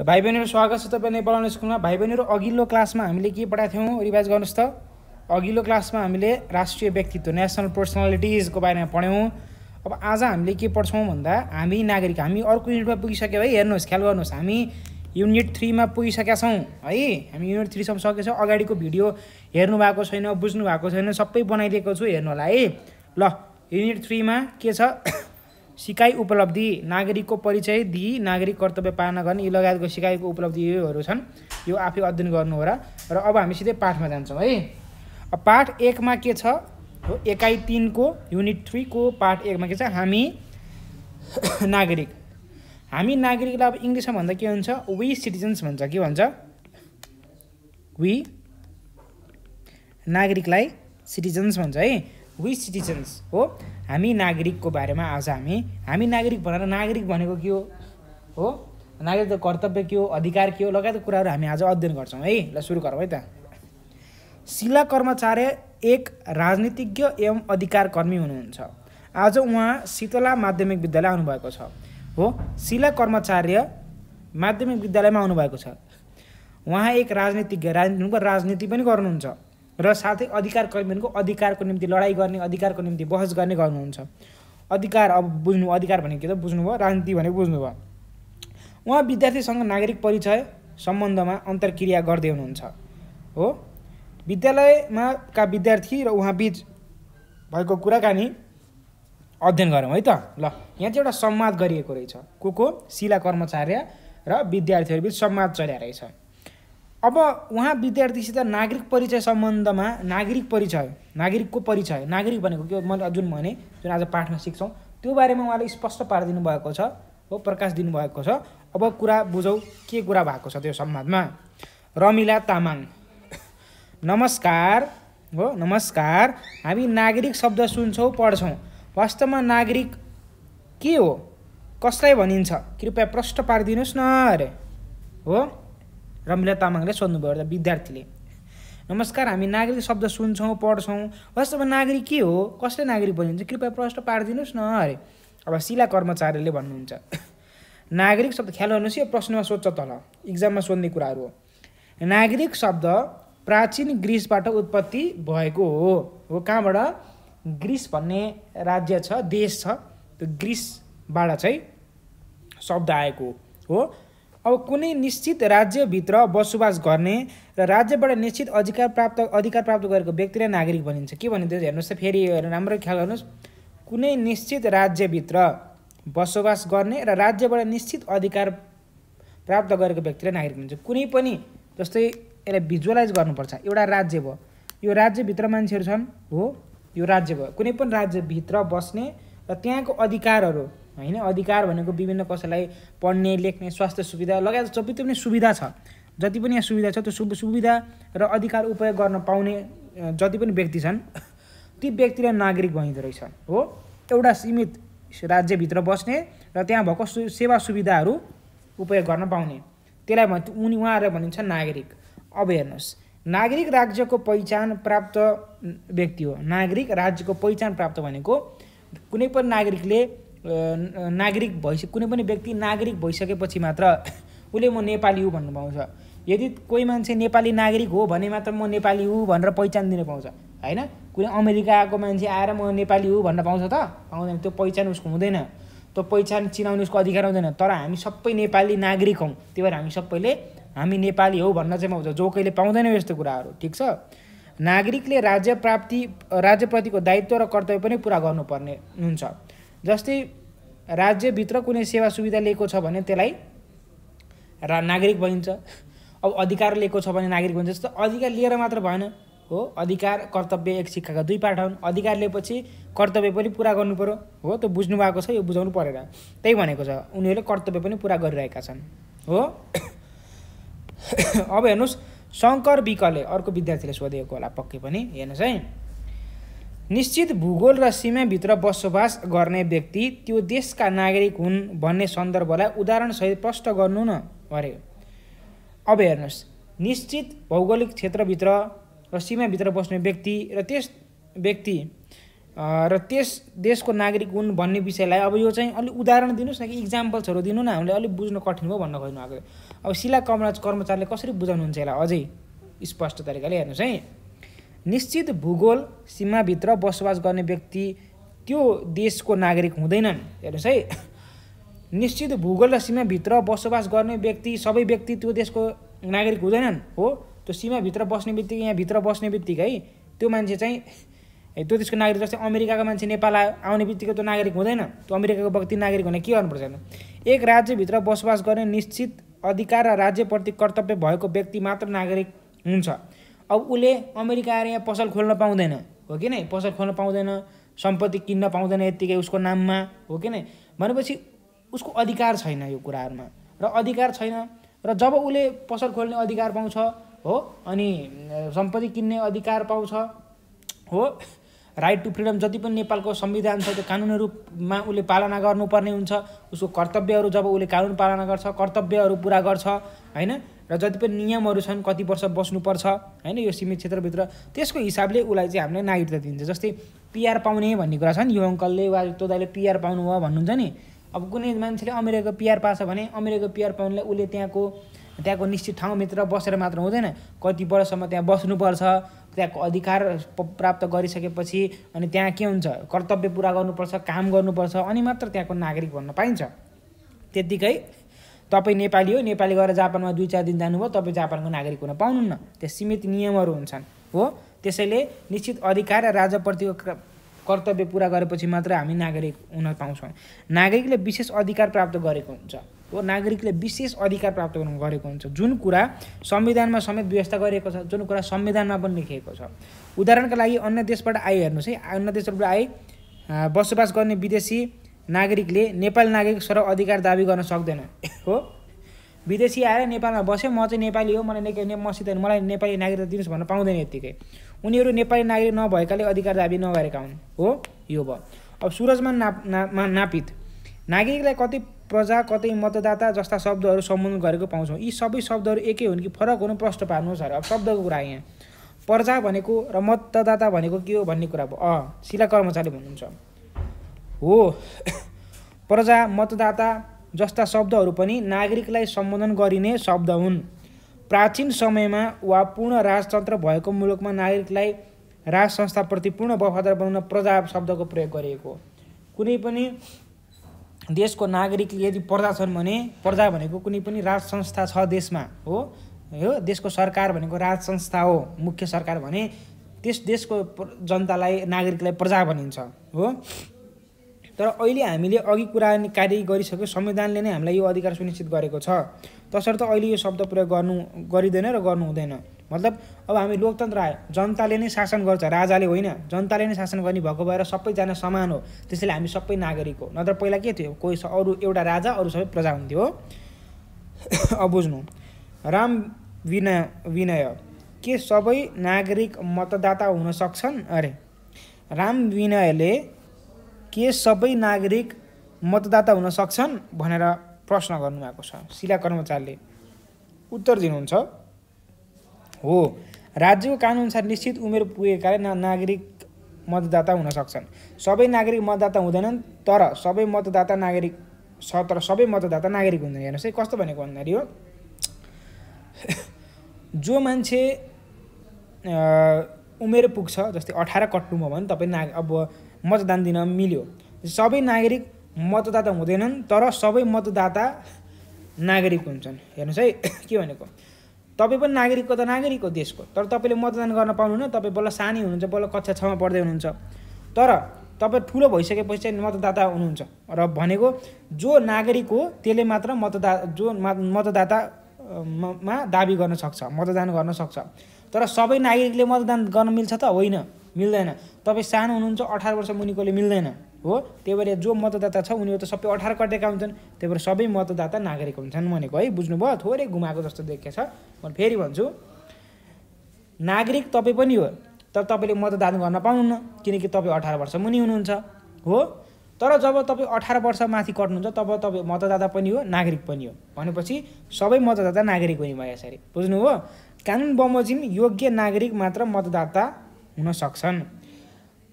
र भाइ बहिनीहरू स्वागत छ तपाईँ नेपाल स्कुलमा भाइ बहिनीहरू अघिल्लो क्लासमा हामीले के पढाएको थियौँ रिभाइज गर्नुहोस् त अघिल्लो क्लासमा हामीले राष्ट्रिय व्यक्तित्व नेसनल पर्सनालिटिजको बारेमा पढ्यौँ अब आज हामीले के पढ्छौँ भन्दा हामी नागरिक हामी अर्को युनिटमा पुगिसक्यो है हेर्नुहोस् ख्याल गर्नुहोस् हामी युनिट थ्रीमा पुगिसकेका छौँ है हामी युनिट थ्रीसम्म सकेछौँ अगाडिको भिडियो हेर्नु भएको छैन बुझ्नु भएको छैन सबै बनाइदिएको छु हेर्नु होला है ल युनिट थ्रीमा के छ सिकाइ उपलब्धि नागरिकको परिचय दिई नागरिक कर्तव्य पालना गर्ने यी लगायतको सिकाइको उपलब्धिहरू छन् यो आफै अध्ययन गर्नु हो र अब हामी सिधै पाठमा जान्छौँ है पाठ एकमा के छ हो एकाइ तिनको युनिट थ्रीको पाठ एकमा के छ हामी नागरिक हामी नागरिकलाई अब इङ्ग्लिसमा भन्दा के हुन्छ वी सिटिजन्स भन्छ के भन्छ वी नागरिकलाई सिटिजन्स भन्छ है वी सिटिजन्स हो हामी नागरिकको बारेमा आज हामी हामी नागरिक भनेर नागरिक भनेको के हो हो नागरिकको कर्तव्य के हो अधिकार के हो लगायतको कुराहरू हामी आज अध्ययन गर्छौँ है ल सुरु गरौँ है त शिला कर्मचार्य एक राजनीतिज्ञ एवं अधिकार कर्मी हुनुहुन्छ आज उहाँ शीतला माध्यमिक विद्यालय आउनुभएको छ हो शिला कर्मचार्य माध्यमिक विद्यालयमा आउनुभएको छ उहाँ एक राजनीतिज्ञ राजनीति राजनीति पनि गर्नुहुन्छ र साथै अधिकार कर्मीहरूको अधिकारको निम्ति लडाइँ गर्ने अधिकारको निम्ति बहस गर्ने गर्नुहुन्छ अधिकार अब बुझ्नु अधिकार भनेको के त बुझ्नुभयो राजनीति भनेको बुझ्नुभयो उहाँ विद्यार्थीसँग नागरिक परिचय सम्बन्धमा अन्तर्क्रिया गर्दै हुनुहुन्छ हो विद्यालयमाका विद्यार्थी र उहाँ बिच भएको कुराकानी अध्ययन गरौँ है त ल यहाँ चाहिँ एउटा संवाद गरिएको रहेछ को को शिला कर्मचार्य र विद्यार्थीहरूबिच संवाद चल्या रहेछ अब उहाँ विद्यार्थीसित नागरिक परिचय सम्बन्धमा नागरिक परिचय नागरिकको परिचय नागरिक भनेको के मैले जुन भने जुन आज पाठमा सिक्छौँ त्यो बारेमा उहाँले स्पष्ट पारिदिनु भएको छ हो प्रकाश दिनुभएको छ अब कुरा बुझौँ के कुरा भएको छ त्यो संवादमा रमिला तामाङ नमस्कार हो नमस्कार हामी नागरिक शब्द सुन्छौँ पढ्छौँ वास्तवमा नागरिक के हो कसलाई भनिन्छ कृपया प्रष्ट पारिदिनुहोस् न अरे हो रमिला तामाङले सोध्नुभयो एउटा विद्यार्थीले नमस्कार हामी नागरिक शब्द सुन्छौँ पढ्छौँ वास्तवमा नागरिक के हो कसले नागरिक बनिन्छ कृपया प्रश्न पारिदिनुहोस् न अरे अब शिला कर्मचारीले भन्नुहुन्छ नागरिक शब्द ख्याल गर्नुहोस् यो प्रश्नमा सोध्छ तल इक्जाममा सोध्ने कुराहरू हो नागरिक शब्द प्राचीन ग्रिसबाट उत्पत्ति भएको हो हो कहाँबाट ग्रिस भन्ने राज्य छ देश छ त्यो ग्रिसबाट चाहिँ शब्द आएको हो अब कुनै निश्चित राज्यभित्र बसोबास गर्ने र राज्यबाट निश्चित अधिकार प्राप्त अधिकार प्राप्त गरेको व्यक्तिलाई नागरिक भनिन्छ के भनिन्छ हेर्नुहोस् त फेरि राम्रो ख्याल गर्नुहोस् कुनै निश्चित राज्यभित्र बसोबास गर्ने र राज्यबाट निश्चित अधिकार प्राप्त गरेको व्यक्तिलाई नागरिक भनिन्छ कुनै पनि जस्तै यसलाई भिजुअलाइज गर्नुपर्छ एउटा राज्य भयो यो राज्यभित्र मान्छेहरू छन् हो यो राज्य भयो कुनै पनि राज्यभित्र बस्ने र त्यहाँको अधिकारहरू होइन अधिकार भनेको विभिन्न कसैलाई पढ्ने लेख्ने स्वास्थ्य सुविधा लगायत जति पनि सुविधा छ जति पनि यहाँ सुविधा छ त्यो सुविधा र अधिकार उपयोग गर्न पाउने जति पनि व्यक्ति छन् ती व्यक्तिलाई नागरिक भइँदो रहेछ हो एउटा सीमित राज्यभित्र बस्ने र त्यहाँ भएको सु सेवा सुविधाहरू उपयोग गर्न पाउने त्यसलाई भन् उनी उहाँहरूलाई भनिन्छ नागरिक अब हेर्नुहोस् नागरिक राज्यको पहिचान प्राप्त व्यक्ति हो नागरिक राज्यको पहिचान प्राप्त भनेको कुनै पनि नागरिकले नागरिक भइस कुनै पनि व्यक्ति नागरिक भइसकेपछि मात्र उसले म नेपाली हुँ भन्नु पाउँछ यदि कोही मान्छे नेपाली नागरिक हो भने मात्र म नेपाली हुँ भनेर पहिचान दिन पाउँछ होइन कुनै अमेरिका आएको मान्छे आएर म नेपाली हुँ भन्न पाउँछ त पाउँदैन त्यो पहिचान उसको हुँदैन त्यो पहिचान चिनाउने उसको अधिकार हुँदैन तर हामी सबै नेपाली नागरिक हौँ त्यही भएर हामी सबैले हामी नेपाली हौ भन्न चाहिँ पाउँछ जो कहिले पाउँदैन यस्तो कुराहरू ठिक छ नागरिकले राज्य प्राप्ति राज्यप्रतिको दायित्व र कर्तव्य पनि पुरा गर्नुपर्ने हुन्छ जस्तै राज्यभित्र कुनै सेवा सुविधा लिएको छ भने त्यसलाई रा नागरिक भनिन्छ अब अधिकार लिएको छ भने नागरिक भन्छ जस्तो अधिकार लिएर मात्र भएन हो अधिकार कर्तव्य एक सिक्काका दुई पाठ हुन् अधिकार लिएपछि कर्तव्य पनि पुरा पऱ्यो हो त्यो बुझ्नु भएको छ यो बुझाउनु परेन त्यही भनेको छ उनीहरूले कर्तव्य पनि पुरा गरिरहेका छन् हो अब हेर्नुहोस् शङ्कर विकले अर्को विद्यार्थीले सोधेको होला पक्कै पनि हेर्नुहोस् है निश्चित भूगोल र सीमाभित्र बसोबास गर्ने व्यक्ति त्यो देशका नागरिक हुन् भन्ने सन्दर्भलाई उदाहरणसहित प्रष्ट गर्नु न अरे अब हेर्नुहोस् निश्चित भौगोलिक क्षेत्रभित्र र सीमाभित्र बस्ने व्यक्ति र त्यस व्यक्ति र त्यस देशको नागरिक हुन् भन्ने विषयलाई अब यो चाहिँ अलिक उदाहरण दिनुहोस् न कि इक्जाम्पल्सहरू दिनु न हामीले अलिक बुझ्न कठिन भयो भन्न खोज्नु आएको अब शिला कमराज कर्मचारीले कसरी बुझाउनुहुन्छ यसलाई अझै स्पष्ट तरिकाले हेर्नुहोस् है निश्चित भूगोल सीमाभित्र बसोबास गर्ने व्यक्ति त्यो देशको नागरिक हुँदैनन् हेर्नुहोस् है निश्चित भूगोल र सीमाभित्र बसोबास गर्ने व्यक्ति सबै व्यक्ति त्यो देशको नागरिक हुँदैनन् हो त्यो सीमाभित्र बस्ने बित्तिकै यहाँभित्र बस्ने बित्तिकै त्यो मान्छे चाहिँ त्यो देशको नागरिक जस्तै अमेरिकाको मान्छे नेपाल आउने बित्तिकै त्यो नागरिक हुँदैन त्यो अमेरिकाको व्यक्ति नागरिक हुने के गर्नुपर्छ एक राज्यभित्र बसोबास गर्ने निश्चित अधिकार र राज्यप्रति कर्तव्य भएको व्यक्ति मात्र नागरिक हुन्छ अब उसले अमेरिका आएर यहाँ पसल खोल्न पाउँदैन हो कि नै पसल खोल्न पाउँदैन सम्पत्ति किन्न पाउँदैन यत्तिकै उसको नाममा हो कि नै भनेपछि उसको अधिकार छैन यो कुराहरूमा र अधिकार छैन र जब उसले पसल खोल्ने अधिकार पाउँछ हो अनि सम्पत्ति किन्ने अधिकार पाउँछ हो राइट टु फ्रिडम जति पनि नेपालको संविधान छ त्यो कानुनी रूपमा उसले पालना गर्नुपर्ने हुन्छ उसको कर्तव्यहरू जब उसले कानुन पालना गर्छ कर्तव्यहरू पुरा गर्छ होइन र जति पनि नियमहरू छन् कति वर्ष बस्नुपर्छ होइन यो सीमित क्षेत्रभित्र त्यसको हिसाबले उसलाई चाहिँ हामीले नागरिकता दिन्छ जस्तै पिआर पाउने भन्ने कुरा छ नि यो अङ्कलले वा त्यो दाइले पिआर पाउनु भयो भन्नुहुन्छ नि अब कुनै मान्छेले अमेरिकाको पिआर पाछ भने अमेरिकाको पिआर पाउनेलाई उसले त्यहाँको त्यहाँको निश्चित ठाउँभित्र बसेर मात्र हुँदैन कति वर्षसम्म त्यहाँ बस्नुपर्छ त्यहाँको अधिकार प्राप्त गरिसकेपछि अनि त्यहाँ के हुन्छ कर्तव्य पुरा गर्नुपर्छ काम गर्नुपर्छ अनि मात्र त्यहाँको नागरिक भन्न पाइन्छ त्यत्तिकै तपाईँ नेपाली हो नेपाली गएर जापानमा दुई चार दिन जानुभयो तपाईँ जापानको नागरिक हुन पाउनुहुन्न त्यहाँ सीमित नियमहरू हुन्छन् हो त्यसैले निश्चित अधिकार र राजाप्रतिको कर्तव्य पुरा गरेपछि मात्र हामी नागरिक हुन पाउँछौँ नागरिकले विशेष अधिकार प्राप्त गरेको हुन्छ हो नागरिकले विशेष अधिकार प्राप्त गरेको हुन्छ जुन कुरा संविधानमा समेत व्यवस्था गरिएको छ जुन कुरा संविधानमा पनि लेखिएको छ उदाहरणका लागि अन्य देशबाट आइहेर्नुहोस् है अन्य देशबाट आए बसोबास गर्ने विदेशी नागरिकले नेपाल नागरिक स्वर अधिकार दावी गर्न सक्दैन हो विदेशी आएर नेपालमा बसेँ म चाहिँ नेपाली हो मलाई ने मसित मलाई नेपाली नागरिकता दिनुहोस् भन्न पाउँदैन यत्तिकै उनीहरू नेपाली नागरिक नभएकाले अधिकार दाबी नगरेका हुन् हो यो भयो अब सुरजमा नाप नामा नापित नागरिकलाई कति प्रजा कतै मतदाता जस्ता शब्दहरू सम्बोधन गरेको पाउँछौँ यी सबै शब्दहरू एकै हुन् कि फरक हुनु प्रश्न पार्नुहोस् अरे अब शब्दको कुरा यहाँ प्रजा भनेको र मतदाता भनेको के हो भन्ने कुरा भयो अँ शिला कर्मचारी भन्नुहुन्छ हो प्रजा मतदाता जस्ता शब्दहरू पनि नागरिकलाई सम्बोधन गरिने शब्द हुन् प्राचीन समयमा वा पूर्ण राजतन्त्र भएको मुलुकमा नागरिकलाई राज संस्थाप्रति पूर्ण वफादार बनाउन प्रजा शब्दको प्रयोग गरिएको कुनै पनि देशको नागरिक यदि प्रजा छन् भने प्रजा भनेको कुनै पनि राज संस्था छ देशमा हो यो देशको सरकार भनेको राज संस्था हो मुख्य सरकार भने त्यस देशको जनतालाई नागरिकलाई प्रजा भनिन्छ हो तर अहिले हामीले अघि कुरा कार्य गरिसक्यो संविधानले नै हामीलाई यो अधिकार सुनिश्चित गरेको छ तसर्थ अहिले यो शब्द प्रयोग गर्नु गरिँदैन र गर्नु हुँदैन मतलब अब हामी लोकतन्त्र आयो जनताले नै शासन गर्छ राजाले होइन जनताले नै शासन गर्ने भएको भएर सबैजना समान हो त्यसैले हामी सबै नागरिक हो नत्र पहिला के थियो कोही अरू एउटा राजा अरू सबै प्रजा हुन्थ्यो अब बुझ्नु राम विनय विनय के सबै नागरिक मतदाता हुन सक्छन् अरे राम विनयले के सबै नागरिक मतदाता हुन सक्छन् भनेर प्रश्न गर्नुभएको छ शिला कर्मचारीले उत्तर दिनुहुन्छ हो राज्यको कानुनअनुसार निश्चित उमेर पुगेकाले ना नागरिक मतदाता हुन सक्छन् सबै नागरिक मतदाता हुँदैनन् तर सबै मतदाता नागरिक स तर सबै मतदाता नागरिक हुँदैन हेर्नुहोस् है कस्तो भनेको भन्दाखेरि हो जो मान्छे उमेर पुग्छ जस्तै अठार कट्नुभयो भने तपाईँ नाग अब मतदान दिन मिल्यो सबै नागरिक मतदाता हुँदैनन् तर सबै मतदाता नागरिक हुन्छन् हेर्नुहोस् है के भनेको तपाईँ पनि नागरिकको त नागरिक हो देशको तर तपाईँले मतदान गर्न पाउनुहुन्न तपाईँ बल्ल सानै हुनुहुन्छ बल्ल कक्षा छमा पढ्दै हुनुहुन्छ तर तपाईँ ठुलो भइसकेपछि चाहिँ मतदाता हुनुहुन्छ र भनेको जो नागरिक हो त्यसले मात्र मतदा जो मतदाता मा दाबी गर्न सक्छ मतदान गर्न सक्छ तर सबै नागरिकले मतदान गर्न मिल्छ त होइन मिल्दैन तपाईँ सानो हुनुहुन्छ अठार वर्ष मुनिकोले मिल्दैन हो त्यही भएर जो मतदाता छ उनीहरू त सबै अठार कटेका हुन्छन् त्यही भएर सबै मतदाता नागरिक हुन्छन् भनेको है बुझ्नुभयो थोरै घुमाएको जस्तो देखिएको छ म फेरि भन्छु नागरिक तपाईँ पनि हो तर तपाईँले मतदान गर्न पाउनुहुन्न किनकि तपाईँ अठार वर्ष मुनि हुनुहुन्छ हो तर जब तपाईँ अठार वर्ष माथि कट्नुहुन्छ तब तपाईँ मतदाता पनि हो नागरिक पनि हो भनेपछि सबै मतदाता नागरिक हुने भयो यसरी बुझ्नुभयो कानुन बमोजिम योग्य नागरिक मात्र मतदाता हुन सक्छन्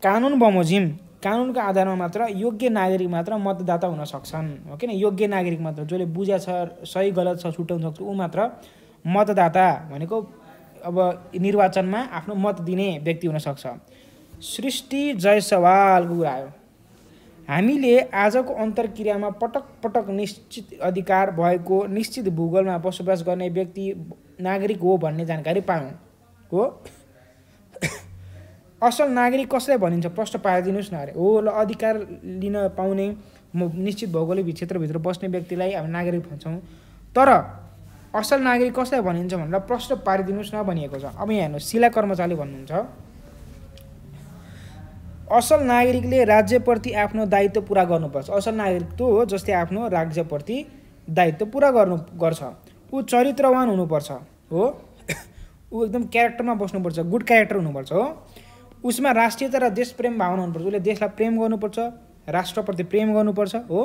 कानुन बमोजिम कानुनको आधारमा मात्र योग्य नागरिक मात्र मतदाता हुन सक्छन् हो किन योग्य नागरिक मात्र जसले बुझा छ सही गलत छ छुट्याउन सक्छ ऊ मात्र मतदाता भनेको अब निर्वाचनमा आफ्नो मत दिने व्यक्ति हुनसक्छ सृष्टि जय सवालको कुरा हामीले आजको अन्तर्क्रियामा पटक पटक निश्चित अधिकार भएको निश्चित भूगोलमा बसोबास गर्ने व्यक्ति नागरिक हो भन्ने जानकारी पायौँ हो असल नागरिक कसलाई भनिन्छ प्रश्न पारिदिनुहोस् न अरे हो ल अधिकार लिन पाउने म निश्चित भौगोलिक क्षेत्रभित्र बस्ने व्यक्तिलाई हामी नागरिक भन्छौँ तर असल नागरिक कसलाई भनिन्छ भनेर प्रश्न पारिदिनुहोस् न भनिएको छ अब यहाँ हेर्नुहोस् शिला कर्मचारी भन्नुहुन्छ असल नागरिकले राज्यप्रति आफ्नो दायित्व पुरा गर्नुपर्छ असल नागरिक त हो जसले आफ्नो राज्यप्रति दायित्व पुरा गर्नु गर्छ ऊ चरित्रवान हुनुपर्छ हो ऊ एकदम क्यारेक्टरमा बस्नुपर्छ गुड क्यारेक्टर हुनुपर्छ हो उसमा राष्ट्रियता र देशप्रेम भावना हुनुपर्छ उसले देशलाई प्रेम गर्नुपर्छ राष्ट्रप्रति प्रेम गर्नुपर्छ हो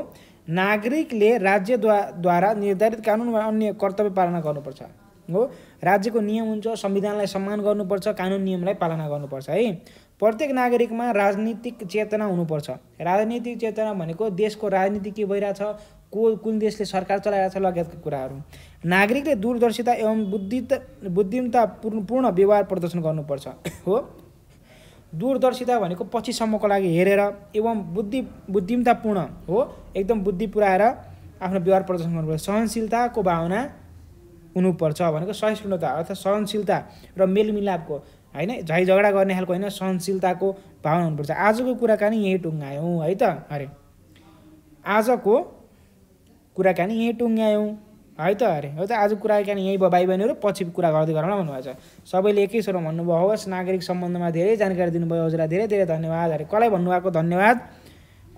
नागरिकले राज्यद्वारा निर्धारित कानुन वा अन्य कर्तव्य पालना गर्नुपर्छ हो राज्यको नियम हुन्छ संविधानलाई सम्मान गर्नुपर्छ कानुन नियमलाई पालना गर्नुपर्छ है प्रत्येक नागरिकमा राजनीतिक चेतना हुनुपर्छ राजनीतिक चेतना भनेको देशको राजनीति के भइरहेछ को कुन देशले सरकार चलाइरहेछ लगायतका कुराहरू नागरिकले दूरदर्शिता एवं बुद्धि बुद्धिमतापूर्ण पूर्ण व्यवहार प्रदर्शन गर्नुपर्छ हो दूरदर्शिता भनेको पछिसम्मको लागि हेरेर एवं बुद्धि बुद्धिमतापूर्ण हो एकदम बुद्धि पुऱ्याएर आफ्नो व्यवहार प्रदर्शन गर्नुपर्छ सहनशीलताको भावना हुनुपर्छ भनेको सहिष्णुता अर्थात् सहनशीलता र मेलमिलापको होइन झै झगडा गर्ने खालको होइन सहनशीलताको भावना हुनुपर्छ आजको कुराकानी यहीँ टुङ्गायौँ है त अरे आजको कुराकानी यहीँ टुङ्गायौँ है त अरे हो त आज कुराकानी यहीँ भाइ बहिनीहरू पछि कुरा गर्दै गरौँ भन्नुभएको छ सबैले एकै स्वरमा भन्नुभयो होस् नागरिक सम्बन्धमा धेरै जानकारी दिनुभयो हजुरलाई धेरै धेरै धन्यवाद अरे कसलाई भन्नुभएको धन्यवाद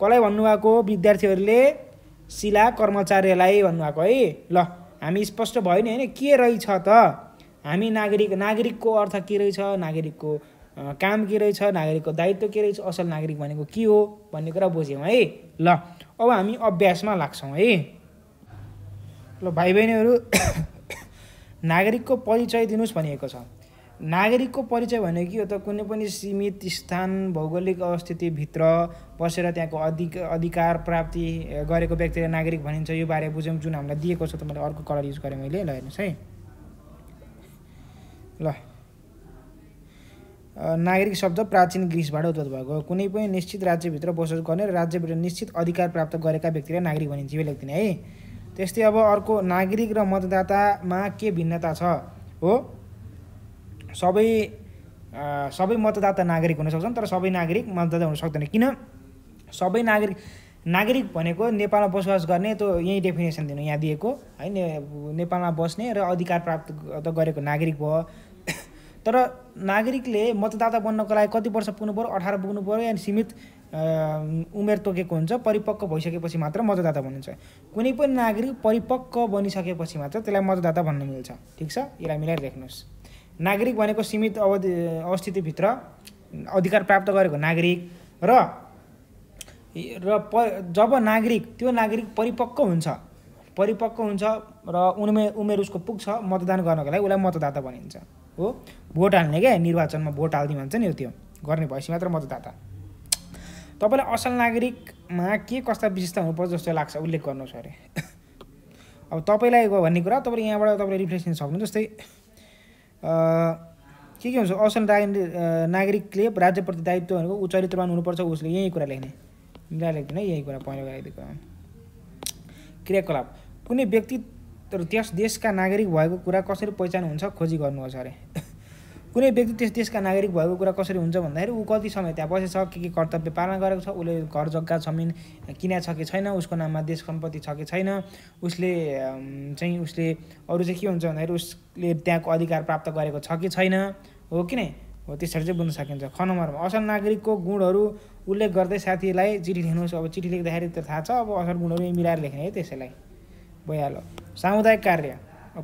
कसलाई भन्नुभएको विद्यार्थीहरूले शिला कर्मचारीलाई भन्नुभएको है ल हामी स्पष्ट भयो नि होइन के रहेछ त हामी नागरिक नागरिकको अर्थ के रहेछ नागरिकको काम के रहेछ नागरिकको दायित्व के रहेछ असल नागरिक भनेको के हो भन्ने कुरा बुझ्यौँ है ल अब हामी अभ्यासमा लाग्छौँ है ल भाइ बहिनीहरू नागरिकको परिचय दिनुहोस् भनिएको छ नागरिकको परिचय भनेको यो त कुनै पनि सीमित स्थान भौगोलिक अवस्थितिभित्र बसेर त्यहाँको अधिक अधिकार प्राप्ति गरेको व्यक्तिले नागरिक भनिन्छ यो बारे बुझौँ जुन हामीलाई दिएको छ त मैले अर्को कलर युज गरेँ मैले ल हेर्नुहोस् है ल नागरिक शब्द प्राचीन ग्रिसबाट उत्पत्त भएको कुनै पनि निश्चित राज्यभित्र बसोबास गर्ने र राज्यभित्र निश्चित अधिकार प्राप्त गरेका व्यक्तिलाई नागरिक भनिन्छ यो लेखिदिने है त्यस्तै अब अर्को नागरिक र मतदातामा के भिन्नता छ हो सबै सबै मतदाता नागरिक हुनसक्छन् तर सबै नागरिक मतदाता हुन सक्दैन किन सबै नागरिक नागरिक भनेको नेपालमा बसोबास गर्ने त्यो यहीँ डेफिनेसन दिनु यहाँ दिएको है ने, नेपालमा बस्ने र अधिकार प्राप्त त गरेको नागरिक भयो तर नागरिकले मतदाता बन्नको लागि कति वर्ष पुग्नु पऱ्यो अठार पुग्नु पऱ्यो या सीमित उमेर तोकेको हुन्छ परिपक्व भइसकेपछि मात्र मतदाता भनिन्छ कुनै पनि नागरिक परिपक्व बनिसकेपछि मात्र त्यसलाई मतदाता भन्न मिल्छ ठिक छ यसलाई मिलाएर देख्नुहोस् नागरिक भनेको सीमित अवधि अवस्थितिभित्र अधिकार प्राप्त गरेको नागरिक र र प जब नागरिक त्यो नागरिक परिपक्व हुन्छ परिपक्व हुन्छ र उमेर उमेर उसको पुग्छ मतदान गर्नको लागि उसलाई मतदाता भनिन्छ हो भोट हाल्ने क्या निर्वाचनमा भोट हालिदिउँ भन्छ नि त्यो गर्ने भएपछि मात्र मतदाता तपाईँलाई असल नागरिकमा के कस्ता विशेषता हुनुपर्छ जस्तो लाग्छ उल्लेख गर्नुहोस् अरे अब तपाईँलाई भन्ने कुरा तपाईँले यहाँबाट तपाईँले रिफ्लेक्स दिन सक्नु जस्तै के के हुन्छ असल नागरिकले राज्यप्रति दायित्व भनेको ऊ हुनुपर्छ उसले यही कुरा लेख्ने मिला लेख्दैन यही कुरा पहिलो गराइदिएको क्रियाकलाप कुनै व्यक्ति तर त्यस देशका नागरिक भएको कुरा कसरी पहिचान हुन्छ खोजी गर्नुहोस् अरे कुनै व्यक्ति त्यस देशका नागरिक भएको कुरा कसरी हुन्छ भन्दाखेरि ऊ कति समय त्यहाँ बसेछ के के कर्तव्य पालना गरेको छ उसले घर जग्गा जमिन किना छ कि छैन उसको नाममा देश सम्पत्ति छ कि छैन उसले चाहिँ उसले अरू चाहिँ के हुन्छ भन्दाखेरि उसले त्यहाँको अधिकार प्राप्त गरेको छ कि छैन हो कि नै हो त्यसरी चाहिँ बुझ्न सकिन्छ ख नम्बरमा असल नागरिकको गुणहरू उल्लेख गर्दै साथीलाई चिठी लेख्नुहोस् अब चिठी लेख्दाखेरि त थाहा छ अब असल गुणहरू मिलाएर लेख्ने है त्यसैलाई भइहाल्यो सामुदायिक कार्य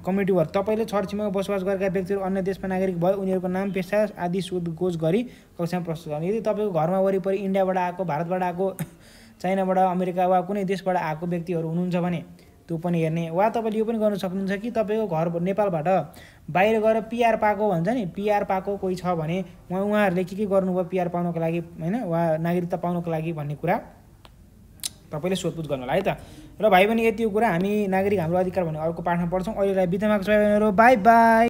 कम्युनिटी वर्क तपाईँले छरछिमेकमा बसोबास गरेका व्यक्तिहरू अन्य देशमा नागरिक भयो उनीहरूको नाम पेसा आदि सोधखोज गरी कक्षामा प्रस्तुत गर्ने यदि तपाईँको घरमा वरिपरि इन्डियाबाट आएको भारतबाट आएको चाइनाबाट अमेरिका वा कुनै देशबाट आएको व्यक्तिहरू हुनुहुन्छ भने त्यो पनि हेर्ने वा तपाईँले यो पनि गर्नु सक्नुहुन्छ कि तपाईँको घर नेपालबाट बाहिर गएर पिआर पाएको भन्छ नि पिआर पाएको कोही छ भने उहाँ उहाँहरूले के के गर्नुभयो पिआर पाउनको लागि होइन वा नागरिकता पाउनको लागि भन्ने कुरा तपाईँले सोधपुछ गर्नु होला है त र भाइ बहिनी यति कुरा हामी नागरिक हाम्रो अधिकार भने अर्को पाठमा पढ्छौँ अहिलेलाई बितामा बाई बाई